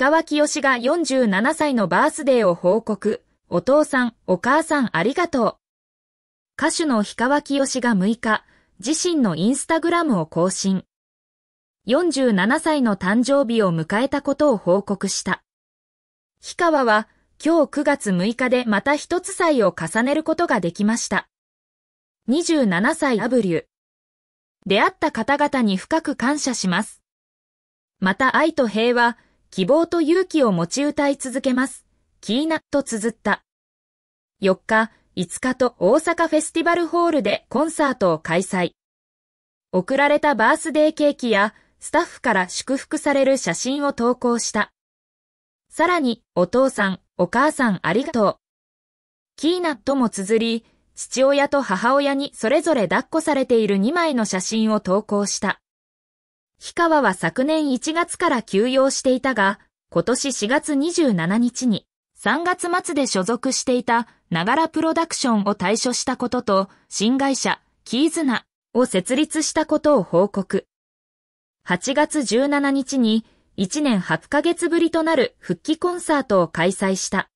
川きよしが47歳のバースデーを報告。お父さん、お母さんありがとう。歌手の氷川きよしが6日、自身のインスタグラムを更新。47歳の誕生日を迎えたことを報告した。氷川は、今日9月6日でまた一つ歳を重ねることができました。27歳 W。出会った方々に深く感謝します。また愛と平和、希望と勇気を持ち歌い続けます。キーナと綴った。4日、5日と大阪フェスティバルホールでコンサートを開催。送られたバースデーケーキやスタッフから祝福される写真を投稿した。さらに、お父さん、お母さんありがとう。キーナとも綴り、父親と母親にそれぞれ抱っこされている2枚の写真を投稿した。氷川は昨年1月から休養していたが、今年4月27日に3月末で所属していたながらプロダクションを退所したことと、新会社、キーズナを設立したことを報告。8月17日に1年8ヶ月ぶりとなる復帰コンサートを開催した。